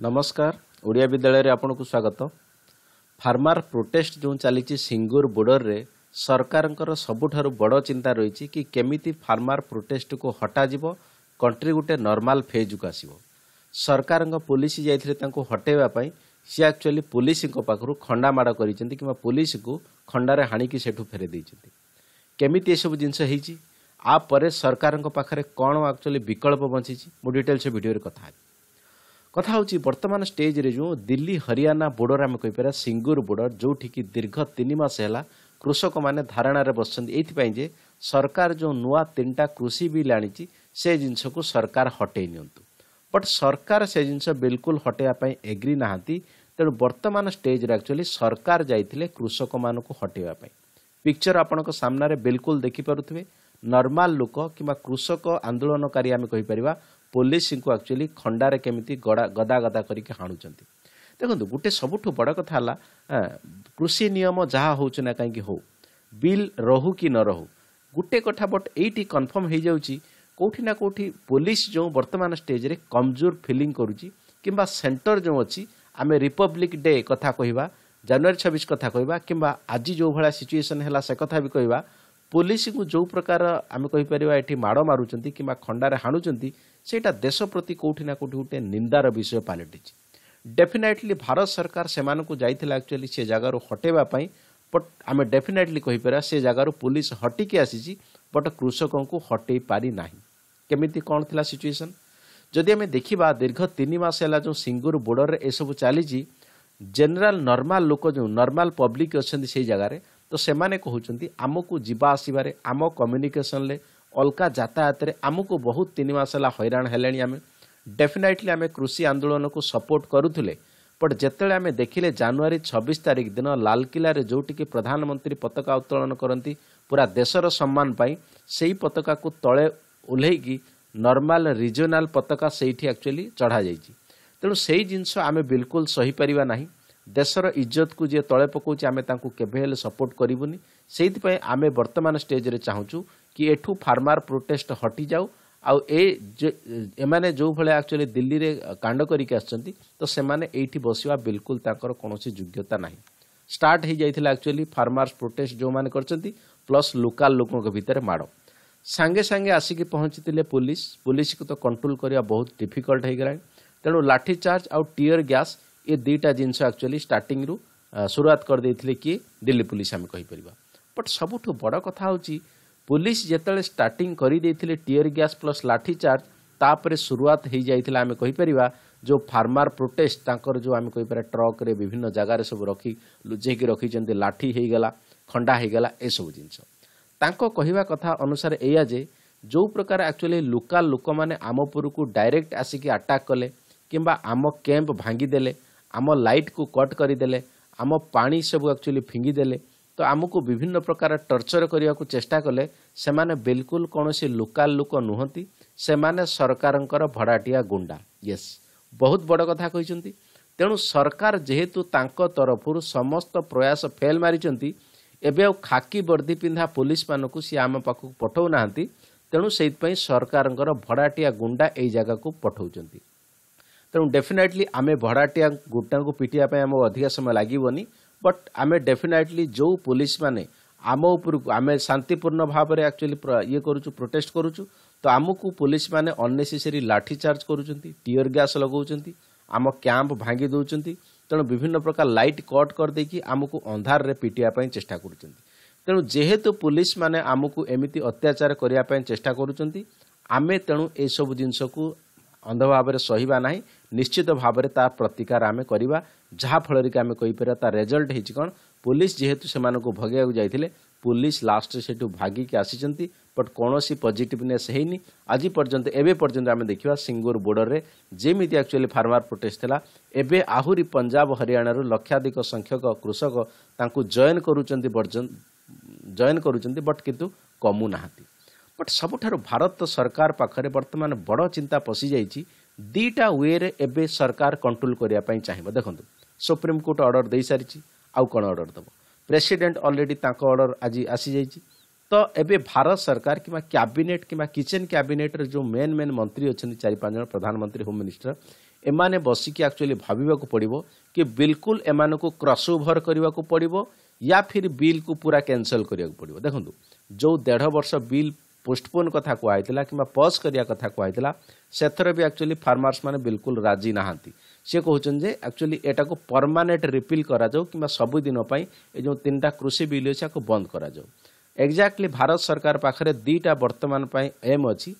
ନମସ୍କାର ଓଡ଼ିଆ ବିଦ୍ୟାଳୟରେ ଆପଣଙ୍କୁ ସ୍ୱାଗତ ଫାର୍ମାର ପ୍ରୋଟେଷ୍ଟ ଯେଉଁ ଚାଲିଛି ସିଙ୍ଗୁର ବୋର୍ଡରରେ ସରକାରଙ୍କର ସବୁଠାରୁ ବଡ଼ ଚିନ୍ତା ରହିଛି କି କେମିତି ଫାର୍ମାର ପ୍ରୋଟେଷ୍ଟକୁ ହଟାଯିବ କଣ୍ଟ୍ରି ଗୋଟେ ନର୍ମାଲ ଫେଜ୍କୁ ଆସିବ ସରକାରଙ୍କ ପୋଲିସ ଯାଇଥିଲେ ତାଙ୍କୁ ହଟାଇବା ପାଇଁ ସିଏ ଆକ୍ଚୁଆଲି ପୋଲିସଙ୍କ ପାଖରୁ ଖଣ୍ଡା ମାଡ଼ କରିଛନ୍ତି କିମ୍ବା ପୋଲିସକୁ ଖଣ୍ଡାରେ ହାଣିକି ସେଠୁ ଫେରାଇ ଦେଇଛନ୍ତି କେମିତି ଏସବୁ ଜିନିଷ ହେଇଛି ଆପରେ ସରକାରଙ୍କ ପାଖରେ କ'ଣ ଆକ୍ଚୁଆଲି ବିକଳ୍ପ ବଞ୍ଚିଛି ମୁଁ ଡିଟେଲ୍ସ ଭିଡ଼ିଓରେ କଥା ହେବି କଥା ହେଉଛି ବର୍ତ୍ତମାନ ଷ୍ଟେଜ୍ରେ ଯେଉଁ ଦିଲ୍ଲୀ ହରିୟାନା ବୋର୍ଡର୍ ଆମେ କହିପାରିବା ସିଙ୍ଗୁର ବୋର୍ଡର୍ ଯେଉଁଠିକି ଦୀର୍ଘ ତିନି ମାସ ହେଲା କୃଷକମାନେ ଧାରଣାରେ ବସିଛନ୍ତି ଏଇଥିପାଇଁ ଯେ ସରକାର ଯେଉଁ ନୂଆ ତିନିଟା କୃଷି ବିଲ୍ ଆଣିଛି ସେ ଜିନିଷକୁ ସରକାର ହଟେଇ ନିଅନ୍ତୁ ବଟ୍ ସରକାର ସେ ଜିନିଷ ବିଲକୁଲ ହଟେଇବା ପାଇଁ ଏଗ୍ରି ନାହାନ୍ତି ତେଣୁ ବର୍ତ୍ତମାନ ଷ୍ଟେଜ୍ରେ ଆକ୍ଚୁଆଲି ସରକାର ଯାଇଥିଲେ କୃଷକମାନଙ୍କୁ ହଟେଇବା ପାଇଁ ପିକ୍ଚର ଆପଣଙ୍କ ସାମ୍ନାରେ ବିଲକୁଲ ଦେଖିପାରୁଥିବେ ନର୍ମାଲ ଲୋକ କିମ୍ବା କୃଷକ ଆନ୍ଦୋଳନକାରୀ ଆମେ କହିପାରିବା ପୋଲିସଙ୍କୁ ଆକ୍ଚୁଆଲି ଖଣ୍ଡାରେ କେମିତି ଗଦା ଗଦା କରିକି ହାଣୁଛନ୍ତି ଦେଖନ୍ତୁ ଗୋଟେ ସବୁଠୁ ବଡ଼ କଥା ହେଲା କୃଷି ନିୟମ ଯାହା ହେଉଛି ନା କାହିଁକି ହେଉ ବିଲ୍ ରହୁ କି ନ ରହୁ ଗୋଟେ କଥା ବଟ୍ ଏଇଠି କନଫର୍ମ ହେଇଯାଉଛି କେଉଁଠି ନା କେଉଁଠି ପୋଲିସ ଯେଉଁ ବର୍ତ୍ତମାନ ଷ୍ଟେଜ୍ରେ କମଜୋର ଫିଲିଂ କରୁଛି କିମ୍ବା ସେଣ୍ଟର ଯେଉଁ ଅଛି ଆମେ ରିପବ୍ଲିକ୍ ଡେ କଥା କହିବା ଜାନୁଆରୀ ଛବିଶ କଥା କହିବା କିମ୍ବା ଆଜି ଯେଉଁ ଭଳିଆ ସିଚୁଏସନ୍ ହେଲା ସେ କଥା ବି କହିବା पुलिस को जो प्रकार आम कहीपर ये माड़ मारूँ कि खंडार हाणुं से देश प्रति कौटिना कौटि गोटे निंदार विषय पलटि डेफिनेटली भारत सरकार से एक्चुअली से जगार हटेबापी बट आम डेफिनेटली कहींपर से जगार पुलिस हटिकी आसी बट कृषक को हटे पारिना केमी कौन थी सिचुएसन जदि आम देखा दीर्घ तीन मस जो सिंगूर बोर्डर यह सब चली जेनराल नर्माल लोक जो नर्माल पब्लिक अच्छे से जगह ତ ସେମାନେ କହୁଛନ୍ତି ଆମକୁ ଯିବା ଆସିବାରେ ଆମ କମ୍ୟୁନିକେସନ୍ରେ ଅଲଗା ଯାତାୟାତରେ ଆମକୁ ବହୁତ ତିନି ମାସ ହେଲା ହଇରାଣ ହେଲେଣି ଆମେ ଡେଫିନାଇଟଲି ଆମେ କୃଷି ଆନ୍ଦୋଳନକୁ ସପୋର୍ଟ କରୁଥିଲେ ବଟ୍ ଯେତେବେଳେ ଆମେ ଦେଖିଲେ ଜାନୁଆରୀ ଛବିଶ ତାରିଖ ଦିନ ଲାଲକିଲ୍ଲାରେ ଯେଉଁଠିକି ପ୍ରଧାନମନ୍ତ୍ରୀ ପତାକା ଉତ୍ତୋଳନ କରନ୍ତି ପୁରା ଦେଶର ସମ୍ମାନ ପାଇଁ ସେଇ ପତାକାକୁ ତଳେ ଓହ୍ଲେଇକି ନର୍ମାଲ ରିଜିଓନାଲ ପତାକା ସେଇଠି ଆକ୍ଚୁଆଲି ଚଢ଼ାଯାଇଛି ତେଣୁ ସେଇ ଜିନିଷ ଆମେ ବିଲକୁଲ ସହିପାରିବା ନାହିଁ ଦେଶର ଇଜ୍ଜତକୁ ଯିଏ ତଳେ ପକାଉଛି ଆମେ ତାଙ୍କୁ କେବେ ହେଲେ ସପୋର୍ଟ କରିବୁନି ସେଇଥିପାଇଁ ଆମେ ବର୍ତ୍ତମାନ ଷ୍ଟେଜ୍ରେ ଚାହୁଁଛୁ କି ଏଠୁ ଫାର୍ମାର ପ୍ରୋଟେଷ୍ଟ ହଟିଯାଉ ଆଉ ଏ ଏମାନେ ଯେଉଁଭଳିଆ ଆକ୍ଚୁଆଲି ଦିଲ୍ଲୀରେ କାଣ୍ଡ କରିକି ଆସିଛନ୍ତି ତ ସେମାନେ ଏଇଠି ବସିବା ବିଲକୁଲ ତାଙ୍କର କୌଣସି ଯୋଗ୍ୟତା ନାହିଁ ଷ୍ଟାର୍ଟ ହେଇଯାଇଥିଲା ଆକ୍ଚୁଆଲି ଫାର୍ମାର୍ସ ପ୍ରୋଟେଷ୍ଟ ଯେଉଁମାନେ କରିଛନ୍ତି ପ୍ଲସ୍ ଲୋକାଲ ଲୋକଙ୍କ ଭିତରେ ମାଡ଼ ସାଙ୍ଗେ ସାଙ୍ଗେ ଆସିକି ପହଞ୍ଚିଥିଲେ ପୋଲିସ ପୋଲିସକୁ ତ କଣ୍ଟ୍ରୋଲ କରିବା ବହୁତ ଡିଫିକଲ୍ଟ ହେଇଗଲାଣି ତେଣୁ ଲାଠି ଚାର୍ଜ ଆଉ ଟିୟର ଗ୍ୟାସ୍ ଏ ଦୁଇଟା ଜିନିଷ ଆକ୍ଚୁଆଲି ଷ୍ଟାର୍ଟିଂରୁ ସୁରୁଆତ କରିଦେଇଥିଲେ କିଏ ଦିଲ୍ଲୀ ପୋଲିସ ଆମେ କହିପାରିବା ବଟ୍ ସବୁଠୁ ବଡ଼ କଥା ହେଉଛି ପୋଲିସ ଯେତେବେଳେ ଷ୍ଟାର୍ଟିଂ କରିଦେଇଥିଲେ tear gas plus lathi charge ତାପରେ ସୁରୁଆତ ହୋଇଯାଇଥିଲା ଆମେ କହିପାରିବା ଯେଉଁ ଫାର୍ମାର ପ୍ରୋଟେଷ୍ଟ ତାଙ୍କର ଯେଉଁ ଆମେ କହିପାରିବା ଟ୍ରକ୍ରେ ବିଭିନ୍ନ ଜାଗାରେ ସବୁ ରଖି ଲୁଚେଇକି ରଖିଛନ୍ତି ଲାଠି ହୋଇଗଲା ଖଣ୍ଡା ହୋଇଗଲା ଏସବୁ ଜିନିଷ ତାଙ୍କ କହିବା କଥା ଅନୁସାରେ ଏଇଆ ଯେ ଯେଉଁ ପ୍ରକାର ଆକ୍ଚୁଆଲି ଲୋକାଲ ଲୋକମାନେ ଆମ ଉପରକୁ ଡାଇରେକ୍ଟ ଆସିକି ଆଟାକ୍ କଲେ କିମ୍ବା ଆମ କ୍ୟାମ୍ପ ଭାଙ୍ଗିଦେଲେ ଆମ ଲାଇଟ୍କୁ କଟ୍ କରିଦେଲେ ଆମ ପାଣି ସବୁ ଆକ୍ଚୁଆଲି ଫିଙ୍ଗିଦେଲେ ତ ଆମକୁ ବିଭିନ୍ନ ପ୍ରକାର ଟର୍ଚର କରିବାକୁ ଚେଷ୍ଟା କଲେ ସେମାନେ ବିଲକୁଲ କୌଣସି ଲୋକାଲ୍ ଲୋକ ନୁହନ୍ତି ସେମାନେ ସରକାରଙ୍କର ଭଡ଼ାଟିଆ ଗୁଣ୍ଡା ୟେସ୍ ବହୁତ ବଡ଼ କଥା କହିଛନ୍ତି ତେଣୁ ସରକାର ଯେହେତୁ ତାଙ୍କ ତରଫରୁ ସମସ୍ତ ପ୍ରୟାସ ଫେଲ୍ ମାରିଛନ୍ତି ଏବେ ଆଉ ଖାକି ବର୍ଦ୍ଧି ପିନ୍ଧା ପୋଲିସମାନଙ୍କୁ ସିଏ ଆମ ପାଖକୁ ପଠାଉନାହାନ୍ତି ତେଣୁ ସେଇଥିପାଇଁ ସରକାରଙ୍କର ଭଡ଼ାଟିଆ ଗୁଣ୍ଡା ଏଇ ଜାଗାକୁ ପଠାଉଛନ୍ତି ତେଣୁ ଡେଫିନେଟଲି ଆମେ ଭଡ଼ାଟିଆ ଗୋଟାଙ୍କୁ ପିଟିବା ପାଇଁ ଆମକୁ ଅଧିକା ସମୟ ଲାଗିବନି ବଟ୍ ଆମେ ଡେଫିନେଟଲି ଯେଉଁ ପୋଲିସମାନେ ଆମ ଉପରକୁ ଆମେ ଶାନ୍ତିପୂର୍ଣ୍ଣ ଭାବରେ ଆକ୍ଚୁଆଲି ଇଏ କରୁଛୁ ପ୍ରୋଟେଷ୍ଟ କରୁଛୁ ତ ଆମକୁ ପୋଲିସମାନେ ଅନ୍ନେସେସରୀ ଲାଠି ଚାର୍ଜ କରୁଛନ୍ତି ଟିୟର ଗ୍ୟାସ୍ ଲଗାଉଛନ୍ତି ଆମ କ୍ୟାମ୍ପ ଭାଙ୍ଗି ଦେଉଛନ୍ତି ତେଣୁ ବିଭିନ୍ନ ପ୍ରକାର ଲାଇଟ୍ କଟ୍ କରିଦେଇକି ଆମକୁ ଅନ୍ଧାରରେ ପିଟିବା ପାଇଁ ଚେଷ୍ଟା କରୁଛନ୍ତି ତେଣୁ ଯେହେତୁ ପୋଲିସମାନେ ଆମକୁ ଏମିତି ଅତ୍ୟାଚାର କରିବା ପାଇଁ ଚେଷ୍ଟା କରୁଛନ୍ତି ଆମେ ତେଣୁ ଏସବୁ ଜିନିଷକୁ ଅନ୍ଧ ଭାବରେ ସହିବା ନାହିଁ ନିଶ୍ଚିତ ଭାବରେ ତା ପ୍ରତିକାର ଆମେ କରିବା ଯାହାଫଳରେ କି ଆମେ କହିପାରିବା ତା ରେଜଲ୍ଟ ହେଇଛି କ'ଣ ପୋଲିସ ଯେହେତୁ ସେମାନଙ୍କୁ ଭଗେଇବାକୁ ଯାଇଥିଲେ ପୋଲିସ ଲାଷ୍ଟରେ ସେଠୁ ଭାଗିକି ଆସିଛନ୍ତି ବଟ୍ କୌଣସି ପଜିଟିଭନେସ୍ ହେଇନି ଆଜି ପର୍ଯ୍ୟନ୍ତ ଏବେ ପର୍ଯ୍ୟନ୍ତ ଆମେ ଦେଖିବା ସିଙ୍ଗୁର ବୋର୍ଡରରେ ଯେମିତି ଆକ୍ଚୁଆଲି ଫାର୍ମର ପ୍ରୋଟେଷ୍ଟ ଥିଲା ଏବେ ଆହୁରି ପଞ୍ଜାବ ହରିୟାଣାରୁ ଲକ୍ଷାଧିକ ସଂଖ୍ୟକ କୃଷକ ତାଙ୍କୁ ଜଏନ୍ କରୁଛନ୍ତି ଜଏନ୍ କରୁଛନ୍ତି ବଟ୍ କିନ୍ତୁ କମୁନାହାନ୍ତି ବଟ୍ ସବୁଠାରୁ ଭାରତ ସରକାର ପାଖରେ ବର୍ତ୍ତମାନ ବଡ଼ ଚିନ୍ତା ପଶିଯାଇଛି ଦୁଇଟା ୱେରେ ଏବେ ସରକାର କଣ୍ଟ୍ରୋଲ କରିବା ପାଇଁ ଚାହିଁବ ଦେଖନ୍ତୁ ସୁପ୍ରିମକୋର୍ଟ ଅର୍ଡ଼ର ଦେଇସାରିଛି ଆଉ କ'ଣ ଅର୍ଡ଼ର ଦେବ ପ୍ରେସିଡେଣ୍ଟ ଅଲରେଡ଼ି ତାଙ୍କ ଅର୍ଡ଼ର ଆଜି ଆସିଯାଇଛି ତ ଏବେ ଭାରତ ସରକାର କିମ୍ବା କ୍ୟାବିନେଟ୍ କିମ୍ବା କିଚେନ୍ କ୍ୟାବିନେଟ୍ରେ ଯେଉଁ ମେନ୍ ମେନ୍ ମନ୍ତ୍ରୀ ଅଛନ୍ତି ଚାରି ପାଞ୍ଚ ଜଣ ପ୍ରଧାନମନ୍ତ୍ରୀ ହୋମ୍ ମିନିଷ୍ଟର ଏମାନେ ବସିକି ଆକ୍ଚୁଆଲି ଭାବିବାକୁ ପଡ଼ିବ କି ବିଲକୁଲ ଏମାନଙ୍କୁ କ୍ରସ ଓଭର କରିବାକୁ ପଡ଼ିବ ୟା ଫିର୍ ବିଲ୍କୁ ପୁରା କ୍ୟାନସଲ୍ କରିବାକୁ ପଡ଼ିବ ଦେଖନ୍ତୁ ଯେଉଁ ଦେଢ଼ ବର୍ଷ ବିଲ୍ ପୋଷ୍ଟପୋନ୍ କଥା କୁହାହେଇଥିଲା କିମ୍ବା ପଜ୍ କରିବା କଥା କୁହାହେଇଥିଲା ସେଥିରେ ବି ଆକ୍ଚୁଆଲି ଫାର୍ମର୍ସ ମାନେ ବିଲକୁଲ ରାଜି ନାହାନ୍ତି ସେ କହୁଛନ୍ତି ଯେ ଆକ୍ଚୁଆଲି ଏଟାକୁ ପରମାନେଣ୍ଟ ରିପିଲ୍ କରାଯାଉ କିମ୍ବା ସବୁଦିନ ପାଇଁ ଏ ଯେଉଁ ତିନିଟା କୃଷି ବିଲ୍ ଅଛି ଏହାକୁ ବନ୍ଦ କରାଯାଉ ଏକ୍ଜାକ୍ଟଲି ଭାରତ ସରକାର ପାଖରେ ଦୁଇଟା ବର୍ତ୍ତମାନ ପାଇଁ ଏମ୍ ଅଛି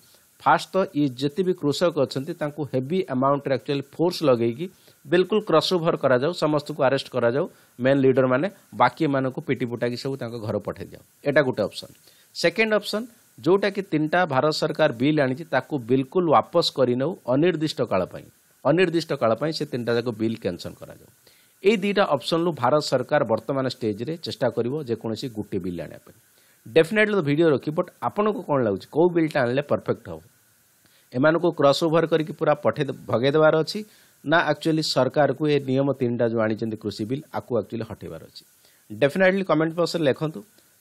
ଫାର୍ଷ୍ଟ ତ ଇଏ ଯେତେ ବି କୃଷକ ଅଛନ୍ତି ତାଙ୍କୁ ହେଭି ଆମାଉଣ୍ଟରେ ଆକ୍ଚୁଆଲି ଫୋର୍ସ ଲଗେଇକି ବିଲକୁଲ କ୍ରସ୍ଓଭର କରାଯାଉ ସମସ୍ତଙ୍କୁ ଆରେଷ୍ଟ କରାଯାଉ ମେନ୍ ଲିଡରମାନେ ବାକି ଏମାନଙ୍କୁ ପିଟିପୁଟାକି ସବୁ ତାଙ୍କ ଘର ପଠାଇଦିଆଉ ଏଇଟା ଗୋଟେ ଅପସନ୍ ସେକେଣ୍ଡ ଅପସନ୍ ଯେଉଁଟାକି ତିନିଟା ଭାରତ ସରକାର ବିଲ୍ ଆଣିଛି ତାକୁ ବିଲକୁଲ ବାପସ କରିନେଉ ଅନିର୍ଦ୍ଦିଷ୍ଟ କାଳ ପାଇଁ ଅନିର୍ଦ୍ଦିଷ୍ଟ କାଳ ପାଇଁ ସେ ତିନିଟା ଯାକ ବିଲ୍ କ୍ୟାନସଲ୍ କରାଯାଉ ଏଇ ଦୁଇଟା ଅପସନରୁ ଭାରତ ସରକାର ବର୍ତ୍ତମାନ ଷ୍ଟେଜ୍ରେ ଚେଷ୍ଟା କରିବ ଯେକୌଣସି ଗୋଟିଏ ବିଲ୍ ଆଣିବା ପାଇଁ ଡେଫିନେଟଲି ଭିଡ଼ିଓ ରଖି ବଟ୍ ଆପଣଙ୍କୁ କ'ଣ ଲାଗୁଛି କେଉଁ ବିଲ୍ଟା ଆଣିଲେ ପରଫେକ୍ଟ ହେବ ଏମାନଙ୍କୁ କ୍ରସ୍ ଓଭର କରିକି ପୁରା ପଠେଇ ଭଗେଇ ଦେବାର ଅଛି ନା ଆକ୍ଚୁଆଲି ସରକାରକୁ ଏ ନିୟମ ତିନିଟା ଯେଉଁ ଆଣିଛନ୍ତି କୃଷି ବିଲ୍ ଆକୁ ଆକ୍ଚୁଆଲି ହଟେଇବାର ଅଛି ଡେଫିନେଟଲି କମେଣ୍ଟ ବକ୍ସରେ ଲେଖନ୍ତୁ